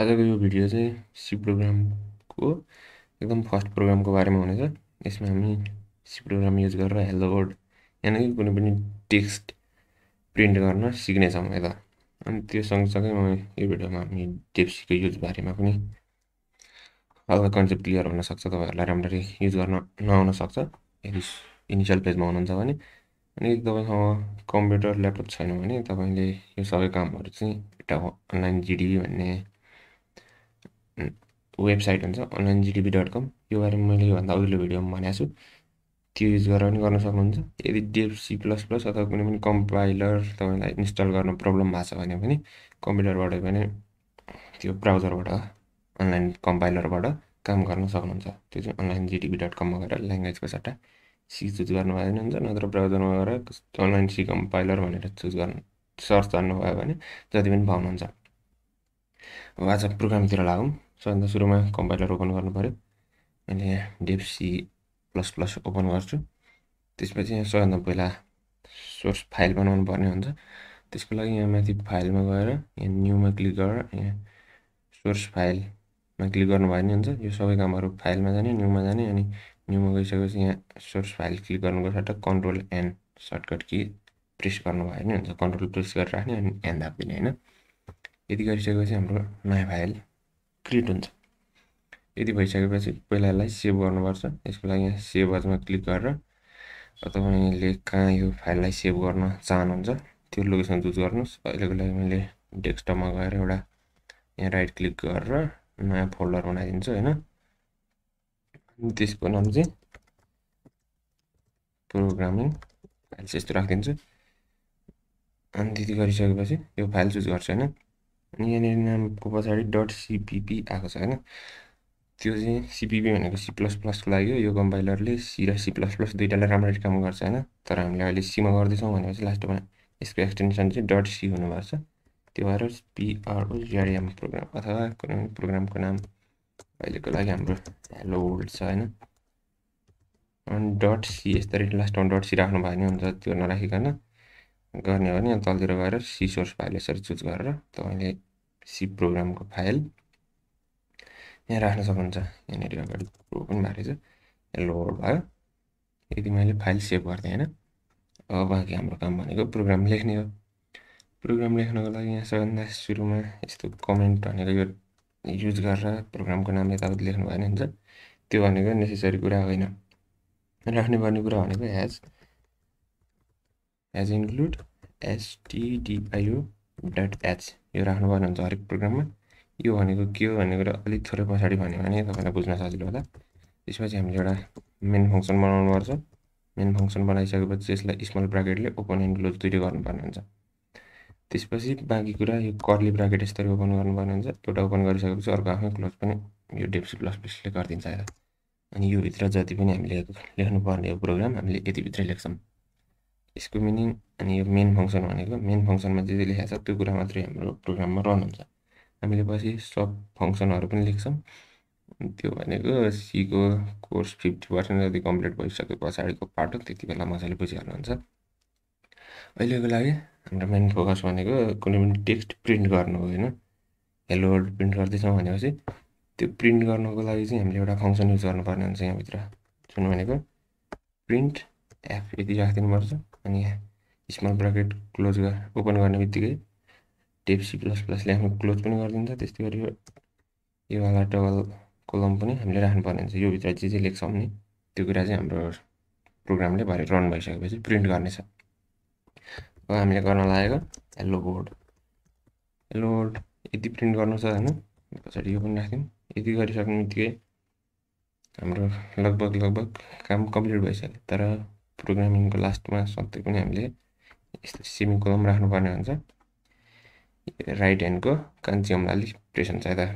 आजको यो भिडियो चाहिँ सी प्रोग्रामको एकदम फर्स्ट प्रोग्रामको बारेमा हुनेछ यसमा हामी सी प्रोग्राम युज गरेर हेलो वर्ड यानि कुनै पनि टेक्स्ट प्रिन्ट गर्न सिक्नेछौँ यता अनि त्यो सँगसँगै म यो भिडियोमा हामी डेप्सीको युज बारेमा पनि हल्का कन्सेप्ट क्लियर हुनसक्छ तपाईँहरूलाई राम्ररी युज गर्न नआउन सक्छ यदि इनिसियल पेजमा हुनुहुन्छ भने अनि तपाईँसँग कम्प्युटर ल्यापटप छैन भने तपाईँले यो सबै कामहरू चाहिँ एउटा अनलाइन जिडिबी भन्ने वेबसाइट हुन्छ अनलाइन अनलाइनजिटिभी डट कम यो बारे मैले योभन्दा अघिल्लो भिडियोमा भनेको छु त्यो युज गरेर पनि गर्न सक्नुहुन्छ यदि डिएफसी प्लस प्लस अथवा कुनै पनि कम्पाइलर तपाईँलाई इन्स्टल गर्न प्रब्लम भएको छ भने पनि कम्प्युटरबाट पनि त्यो ब्राउजरबाट अनलाइन कम्पाइलरबाट काम गर्न सक्नुहुन्छ त्यो चाहिँ अनलाइन जिटिभी डट कममा गएर ल्याङ्ग्वेजको सट्टा सी चुज गर्नुभयो भने हुन्छ नत्र ब्राउजरमा गएर अनलाइन सी कम्पाइलर भनेर चुज गर्नु सर्च गर्नुभयो भने जति पनि पाउनुहुन्छ अब आज प्रोग्रामतिर लागौँ सो अन्त सुरुमा कम्पाइलर ओपन पऱ्यो मैले यहाँ डेपसी प्लस प्लस ओपन गर्छु त्यसपछि यहाँ सबैभन्दा पहिला सोर्स फाइल बनाउनु पर्ने हुन्छ त्यसको लागि यहाँ माथि फाइलमा गएर यहाँ न्यूमा क्लिक गरेर यहाँ सोर्स फाइलमा क्लिक गर्नुभयो भने हुन्छ यो सबै कामहरू फाइलमा जाने न्यूमा जाने अनि न्युमा गइसकेपछि यहाँ सोर्स फाइल क्लिक गर्नुको सट्टा control N shortcut key press गर्नुभयो भने हुन्छ कन्ट्रोल प्रेस गरेर राख्ने अनि एन दापिने होइन यति गरिसकेपछि हाम्रो नयाँ फाइल क्रिएट हुन्छ यदि भइसकेपछि पहिला यसलाई सेभ गर्नुपर्छ यसको लागि यहाँ सेभ अजमा क्लिक गरेर तपाईँले कहाँ यो फाइललाई सेभ गर्न चाहनुहुन्छ त्यो लोकेसन चुज गर्नुहोस् अहिलेको लागि मैले डेस्कटपमा गएर एउटा यहाँ राइट क्लिक गरेर नयाँ फोल्डर बनाइदिन्छु होइन त्यसको नाम चाहिँ प्रोग्रामिङ फाइल्स यस्तो राखिदिन्छु अनि त्यति गरिसकेपछि यो फाइल चुज गर्छु होइन अनि यहाँनिर नामको पछाडि डट सिपिपी आएको छ होइन त्यो चाहिँ सिपिपी भनेको सी प्लस प्लसको लागि यो कम्पाइलरले सी र सी प्लस प्लस दुइटालाई राम्ररी काम गर्छ होइन तर हामीले अहिले सीमा गर्दैछौँ भनेपछि लास्टमा यसको एक्सटेन्सन चाहिँ डट सी हुनुभएको त्यो भएर जिआरएम प्रोग्राम अथवा कुनै पनि प्रोग्रामको नाम अहिलेको लागि हाम्रो हेलो वर्ल्ड छ होइन अनि डट सी यस्तरी लास्टमा डट सी राख्नु भयो भने हुन्छ त्यो नराखिकन गर्ने हो भने तलतिर गएर सी सोर्स फाइल यसरी चुज गरेर तपाईँले सी प्रोग्रामको फाइल यहाँ राख्न सक्नुहुन्छ यहाँनिर अगाडि प्रो पनि भएको छ लोड भयो यदि मैले फाइल सेभ गर्थेँ होइन अब बाँकी हाम्रो काम भनेको प्रोग्राम लेख्ने हो प्रोग्राम लेख्नको लागि यहाँ सबैभन्दा सुरुमा यस्तो कमेन्ट भनेको यो युज गरेर प्रोग्रामको नाम यताउति लेख्नु भएन हुन्छ त्यो भनेको नेसेसरी कुरा होइन पर्ने कुरा भनेको हेज एज इन्क्लुड एसटिडिआइओ डट एच यो राख्नुपर्ने हुन्छ हरेक प्रोग्राममा यो भनेको के हो भन्ने कुरा अलिक थोरै पछाडि भन्यो भने तपाईँलाई बुझ्न सजिलो होला त्यसपछि हामीले एउटा मेन फङ्सन बनाउनुपर्छ मेन फङ्सन बनाइसकेपछि यसलाई स्मल ब्राकेटले ओपन एन्ड क्लोज दुइटै गर्नुपर्ने हुन्छ त्यसपछि बाँकी कुरा यो कर्ली ब्राकेट यसरी ओपन गर्नुपर्ने हुन्छ एउटा ओपन गरिसकेपछि अर्को आफै क्लोज पनि यो डेप्स प्लस प्लसले गरिदिन्छ अनि योभित्र जति पनि हामीले लेख्नुपर्ने यो प्रोग्राम हामीले यतिभित्रै लेख्छौँ यसको मिनिङ अनि यो मेन फङ्सन भनेको मेन फङ्सनमा जे जे लेखाएको छ त्यो कुरा मात्रै हाम्रो प्रोग्राममा रन हुन्छ हामीले पछि सब फङ्सनहरू पनि लेख्छौँ त्यो भनेको सीको कोर्स फिफ्टी पर्सेन्ट जति कम्प्लिट भइसके पछाडिको पार्ट हो त्यति बेला मजाले बुझिहाल्नुहुन्छ अहिलेको लागि हाम्रो मेन फोकस भनेको कुनै पनि टेक्स्ट प्रिन्ट गर्नु होइन हेलो वर्ल्ड प्रिन्ट गर्दैछौँ भनेपछि त्यो प्रिन्ट गर्नुको लागि चाहिँ हामीले एउटा फङ्सन युज गर्नुपर्ने हुन्छ यहाँभित्र जुन भनेको प्रिन्ट एफ यति राखिदिनुपर्छ अनि स्मल ब्राकेट क्लोज गर ओपन गर्ने बित्तिकै टेपसी प्लस प्लसले लेख्नु क्लोज पनि गरिदिन्छ त्यस्तै गरी यो वाला डबल कोलम पनि हामीले राख्नुपर्ने हुन्छ योभित्र जे जे लेख्छौँ नि त्यो कुरा चाहिँ हाम्रो प्रोग्रामले भरे रन भइसकेपछि प्रिन्ट गर्नेछ अब हामीले गर्न लागेको हेलो बोर्ड हेलो बोर्ड यति प्रिन्ट गर्नु छ होइन पछाडि यो पनि राखिदिउँ यति गरिसक्ने बित्तिकै हाम्रो लगभग लगभग काम कम्प्लिट भइसक्यो तर प्रोग्रामिङको लास्टमा सधैँ पनि हामीले यस्तो कलम राख्नुपर्ने हुन्छ राइट ह्यान्डको कान्छीहरूलाई अलिक प्रेसन चाहिँदा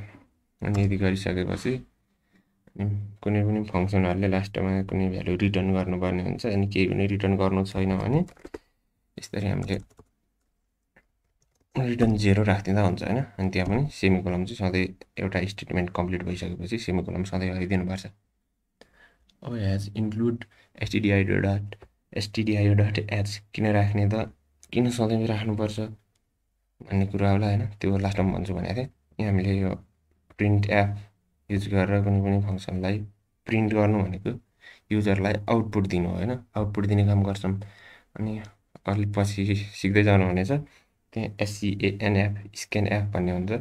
अनि यदि गरिसकेपछि कुनै पनि फङ्सनहरूले लास्टमा कुनै भ्यालु रिटर्न गर्नुपर्ने हुन्छ अनि केही पनि रिटर्न गर्नु छैन भने यसरी हामीले रिटर्न जेरो राखिदिँदा हुन्छ होइन अनि त्यहाँ पनि सेमी कोलम चाहिँ सधैँ एउटा स्टेटमेन्ट कम्प्लिट भइसकेपछि सेमिकोलम सधैँ गरिदिनुपर्छ अब hash include STDIO dot STDIO dot H किन राख्ने त किन सधैँ राख्नुपर्छ भन्ने कुरा होला होइन त्यो लास्टमा भन्छु भनेको थिएँ यहाँ हामीले यो प्रिन्ट एप युज गरेर कुनै पनि फङ्सनलाई प्रिन्ट गर्नु भनेको युजरलाई आउटपुट दिनु होइन आउटपुट दिने काम गर्छौँ अनि अलिक पछि सिक्दै जानुहुनेछ त्यहाँ एससिएएनएफ एप भन्ने हुन्छ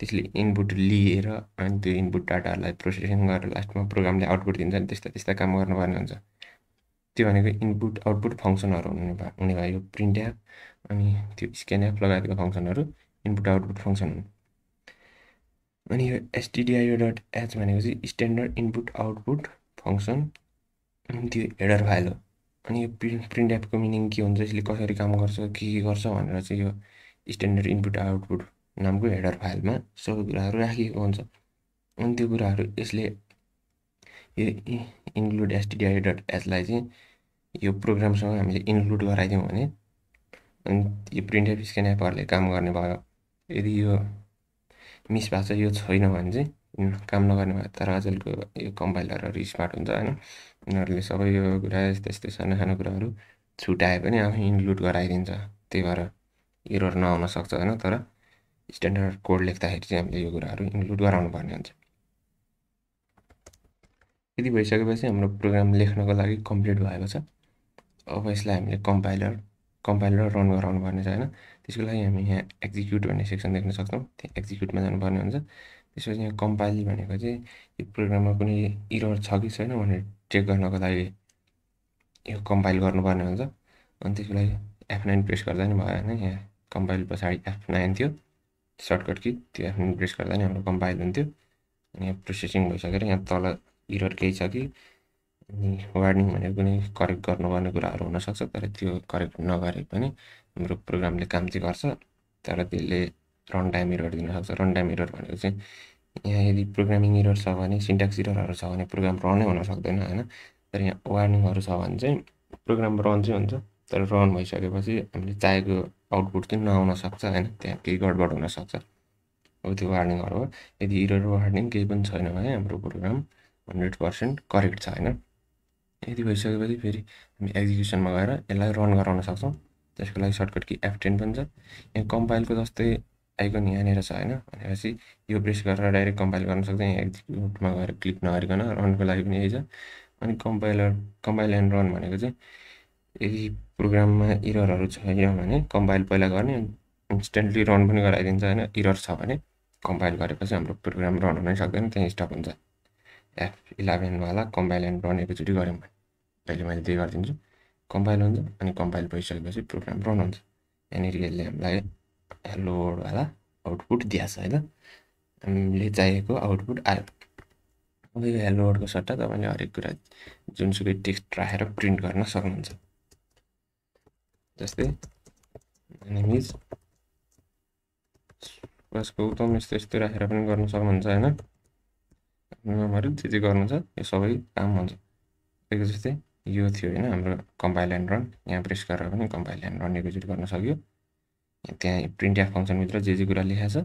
त्यसले इनपुट लिएर अनि त्यो इनपुट डाटाहरूलाई प्रोसेसिङ गरेर लास्टमा प्रोग्रामले आउटपुट दिन्छ नि त्यस्ता त्यस्ता काम गर्नुपर्ने हुन्छ त्यो भनेको इनपुट आउटपुट फङ्सनहरू हुने भयो हुने भयो प्रिन्ट एप अनि त्यो स्क्यान एप लगायतको फङ्सनहरू इनपुट आउटपुट फङ्सन हुन् अनि यो एसटिडिआइओ डट एच भनेको चाहिँ स्ट्यान्डर्ड इनपुट आउटपुट फङ्सन अनि त्यो हेडर फाइल हो अनि यो प्रिन्ट प्रिन्ट एपको मिनिङ के हुन्छ यसले कसरी काम गर्छ के के गर्छ भनेर चाहिँ यो स्ट्यान्डर्ड इनपुट आउटपुट नामको हेडर फाइलमा सबै कुराहरू राखिएको हुन्छ अनि त्यो कुराहरू यसले यो इन्क्लुड एसटिडिआई डट एचलाई चाहिँ यो प्रोग्रामसँग हामीले इन्क्लुड गराइदिउँ भने अनि यो प्रिन्ट स्क्यान एपहरूले काम गर्ने भयो यदि यो मिस भएको छ यो छैन भने चाहिँ काम नगर्ने भयो तर आजको यो कम्पाइलरहरू स्मार्ट हुन्छ होइन उनीहरूले सबै यो कुरा यस्तो यस्तो सानो सानो कुराहरू छुट्याए पनि आफै इन्क्लुड गराइदिन्छ त्यही भएर इरर नआउन सक्छ होइन तर स्ट्यान्डर्ड कोड लेख्दाखेरि चाहिँ हामीले यो कुराहरू इन्क्लुड गराउनु पर्ने हुन्छ यति भइसकेपछि हाम्रो प्रोग्राम लेख्नको लागि कम्प्लिट भएको छ अब यसलाई हामीले कम्पाइलर कम्पाइलर रन गराउनु पर्ने छ होइन त्यसको लागि हामी यहाँ एक्जिक्युट भन्ने सेक्सन देख्न सक्छौँ त्यहाँ एक्जिक्युटमा जानुपर्ने हुन्छ त्यसपछि यहाँ कम्पाइल भनेको चाहिँ यो प्रोग्राममा कुनै इरर छ कि छैन भनेर चेक गर्नको लागि यो कम्पाइल गर्नुपर्ने हुन्छ अनि त्यसको लागि एफ नाइन प्रेस गर्दा नि भयो होइन यहाँ कम्पाइल पछाडि आफ्नो आइन्थ्यो सर्टकट कि त्यो आफ्नो प्रेस गर्दा नि हाम्रो कम्पाइल हुन्थ्यो अनि यहाँ प्रोसेसिङ भइसकेर यहाँ तल इरर केही छ कि अनि वार्निङ भनेको कुनै करेक्ट गर्नुपर्ने कुराहरू हुनसक्छ तर त्यो करेक्ट नगरे पनि हाम्रो प्रोग्रामले काम चाहिँ गर्छ तर त्यसले रन टाइम इरर दिनसक्छ रन टाइम इरर भनेको चाहिँ यहाँ यदि प्रोग्रामिङ इरर छ भने सिन्ट्याक्स इररहरू छ भने प्रोग्राम रनै हुन सक्दैन होइन तर यहाँ वार्निङहरू छ भने चाहिँ प्रोग्राम रन चाहिँ हुन्छ तर रन भइसकेपछि हामीले चाहेको आउटपुट नआउन सक्छ होइन त्यहाँ केही गडबड हुनसक्छ अब त्यो वार्निङहरू हो यदि इरर वार्निङ केही पनि छैन भने हाम्रो प्रोग्राम हन्ड्रेड पर्सेन्ट करेक्ट छ होइन यदि भइसकेपछि फेरि हामी एक्जिक्युसनमा गएर यसलाई रन गराउन सक्छौँ त्यसको लागि सर्टकट कि एफ टेन पनि छ यहाँ कम्पाइलको जस्तै आइकन यहाँनिर छ होइन भनेपछि यो प्रेस गरेर डाइरेक्ट कम्पाइल गर्न सक्छ यहाँ एक्जिक्युटमा गएर क्लिक नगरिकन रनको लागि पनि यही छ अनि कम्पाइलर कम्पाइल एन्ड रन भनेको चाहिँ यदि प्रोग्राममा इररहरू छैन भने कम्पाइल पहिला गर्ने इन्स्टेन्टली रन पनि गराइदिन्छ होइन इरर छ भने कम्पाइल गरेपछि हाम्रो प्रोग्राम रन हुनै सक्दैन त्यहीँ स्टप हुन्छ एफ इलेभेनवाला कम्पाइल एन्ड रन एकैचोटि गऱ्यौँ भने अहिले मैले त्यही गरिदिन्छु कम्पाइल हुन्छ अनि कम्पाइल भइसकेपछि प्रोग्राम रन हुन्छ यहाँनिर यसले हामीलाई लोडवाला आउटपुट दिएछ होइन हामीले चाहिएको आउटपुट आयो अब यो हेलो वर्डको सट्टा तपाईँले हरेक कुरा जुनसुकै टेक्स्ट राखेर प्रिन्ट गर्न सक्नुहुन्छ जस्तै एनिमिज यसको उत्तम यस्तो यस्तो राखेर पनि गर्न सक्नुहुन्छ होइन नम्बरहरू जे जे गर्नु छ यो सबै काम हुन्छ तपाईँको जस्तै यो थियो होइन हाम्रो कम्पाइल एन्ड रन यहाँ प्रेस गरेर पनि कम्पाइल एन्ड रन एकैचोटि गर्न सक्यो त्यहाँ प्रिन्ट या फङ्सनभित्र जे जे कुरा लेखाएको छ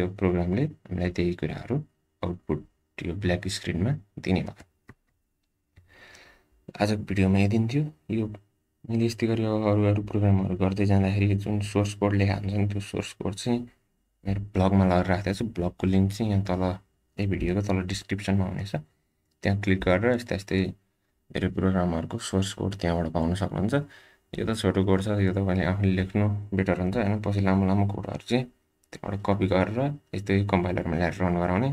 यो प्रोग्रामले हामीलाई त्यही कुराहरू आउटपुट यो ब्ल्याक स्क्रिनमा दिने भयो आजको भिडियोमा यति थियो यो मैले यस्तै गरी अब अरू अरू प्रोग्रामहरू गर्दै जाँदाखेरि जुन सोर्स कोड लेखा हुन्छ नि त्यो सोर्स कोड चाहिँ मेरो ब्लगमा लगेर राखेको छु ब्लगको लिङ्क चाहिँ यहाँ तल यही भिडियोको तल डिस्क्रिप्सनमा हुनेछ त्यहाँ क्लिक गरेर यस्तै यस्तै धेरै प्रोग्रामहरूको सोर्स कोड त्यहाँबाट पाउन सक्नुहुन्छ यो त छोटो कोड छ यो तपाईँले आफूले लेख्नु बेटर हुन्छ होइन पछि लामो लामो कोडहरू चाहिँ त्यहाँबाट कपी गरेर यस्तै कम्पाइलरमा ल्याएर रन गराउने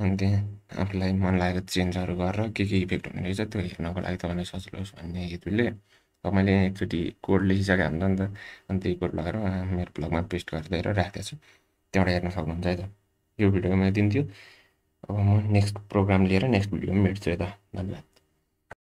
अनि त्यहाँ आफूलाई मन लागेको चेन्जहरू गरेर के के इफेक्ट हुने रहेछ त्यो हेर्नको लागि तपाईँलाई सजिलो होस् भन्ने हेतुले अब मैले एकचोटि कोड लेखिसके हुन्छ नि त अनि त्यही कोड लगाएर मेरो ब्लगमा पेस्ट गरिदिएर राखेको छु त्यहाँबाट हेर्न सक्नुहुन्छ है त यो भिडियोमा दिन्थ्यो अब म नेक्स्ट प्रोग्राम लिएर नेक्स्ट भिडियोमा भेट्छु है त धन्यवाद